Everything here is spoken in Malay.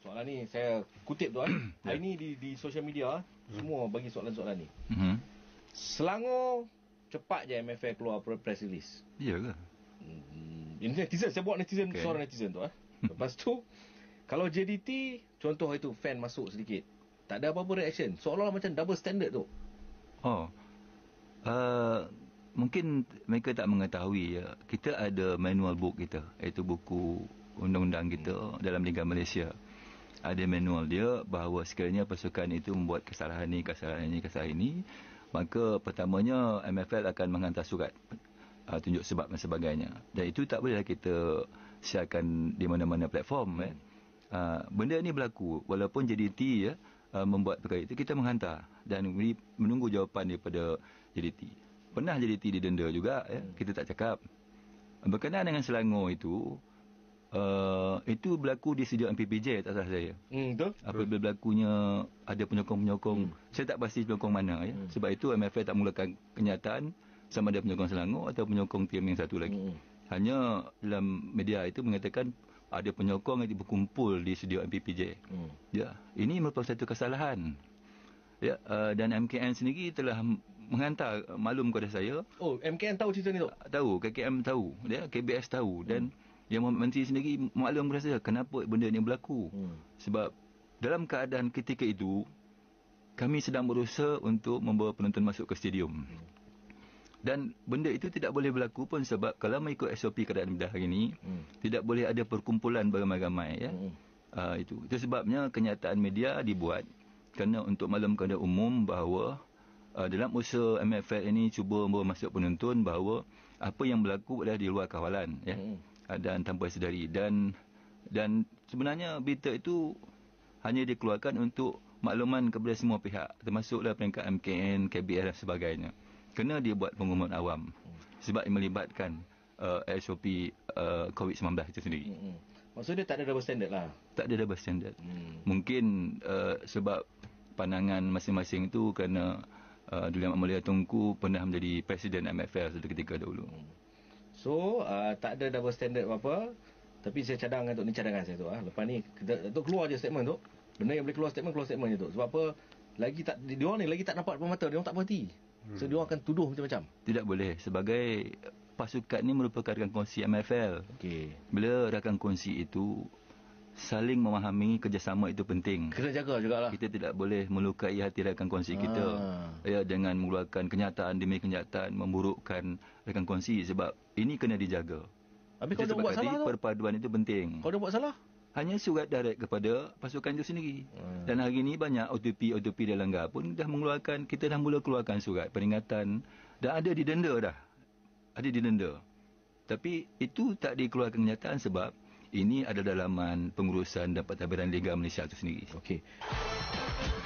soalan ni saya kutip tuan hari ya. ni di di social media ah, hmm. semua bagi soalan-soalan ni mm-hmm. Selangor cepat je MFA keluar press release iya ke hmm, ini netizen saya buat netizen okay. suara netizen tu eh. lepas tu kalau JDT contoh itu fan masuk sedikit tak ada apa-apa reaction seolah-olah macam double standard tu oh uh, mungkin mereka tak mengetahui ya. kita ada manual book kita iaitu buku undang-undang kita hmm. dalam negara Malaysia ada manual dia bahawa sekiranya pasukan itu membuat kesalahan ini, kesalahan ini, kesalahan ini, maka pertamanya MFL akan menghantar surat uh, tunjuk sebab dan sebagainya. Dan itu tak bolehlah kita siarkan di mana-mana platform. Eh. Uh, benda ini berlaku walaupun JDT ya, uh, membuat perkara itu, kita menghantar dan menunggu jawapan daripada JDT. Pernah JDT didenda juga, ya, kita tak cakap. Berkenaan dengan Selangor itu, Uh, itu berlaku di sediaan PPJ tak salah saya. Hmm, betul. Apabila betul. berlakunya ada penyokong-penyokong, hmm. saya tak pasti penyokong mana ya. Hmm. Sebab itu MFA tak mulakan kenyataan sama ada penyokong Selangor atau penyokong tim yang satu lagi. Hmm. Hanya dalam media itu mengatakan ada penyokong yang berkumpul di studio PPJ. Hmm. Ya, ini merupakan satu kesalahan. Ya, uh, dan MKN sendiri telah menghantar maklum kepada saya. Oh, MKN tahu cerita ni tu? Tahu, KKM tahu, ya, KBS tahu hmm. dan yang menteri sendiri maklum berasa kenapa benda ini berlaku. Hmm. Sebab dalam keadaan ketika itu, kami sedang berusaha untuk membawa penonton masuk ke stadium. Hmm. Dan benda itu tidak boleh berlaku pun sebab kalau mengikut SOP keadaan dah hari ini, hmm. tidak boleh ada perkumpulan beramai-ramai. Ya? Hmm. Uh, itu. itu sebabnya kenyataan media dibuat kerana untuk malam kepada umum bahawa uh, dalam usaha MFL ini cuba membawa masuk penonton bahawa apa yang berlaku adalah di luar kawalan. Ya? Hmm. Eh, dan tanpa sedari dan dan sebenarnya berita itu hanya dikeluarkan untuk makluman kepada semua pihak termasuklah peringkat MKN, KBR dan sebagainya. Kena dia buat pengumuman awam sebab melibatkan uh, eh, SOP uh, eh, COVID-19 itu sendiri. Hmm, hmm. Maksudnya tak ada double standard lah? Tak ada double standard. Hmm. Mungkin uh, sebab pandangan masing-masing itu kerana uh, Duli Mulia Tungku pernah menjadi presiden MFL satu ketika dahulu. Hmm. So uh, tak ada double standard apa-apa Tapi saya cadangkan Tok ni cadangan saya tu ha. Lepas ni Tok keluar je statement tu Benda yang boleh keluar statement Keluar statement je tu Sebab apa Lagi tak Dia ni lagi tak nampak depan mata Dia orang tak berhenti, hmm. So dia orang akan tuduh macam-macam Tidak boleh Sebagai pasukan ni merupakan rakan kongsi MFL. Okey. Bila rakan kongsi itu saling memahami kerjasama itu penting. Kita jaga juga lah. Kita tidak boleh melukai hati rakan kongsi ha. kita. Ah. Ya, jangan mengeluarkan kenyataan demi kenyataan, memburukkan rakan kongsi sebab ini kena dijaga. Tapi kalau buat salah perpaduan itu penting. Kalau dah buat salah, hanya surat direct kepada pasukan itu sendiri. Ha. Dan hari ini banyak OTP-OTP dalam langgar pun dah mengeluarkan, kita dah mula keluarkan surat peringatan dan ada didenda dah. Ada didenda. Tapi itu tak dikeluarkan kenyataan sebab ini adalah dalaman pengurusan dan pentadbiran Liga Malaysia itu sendiri. Okay.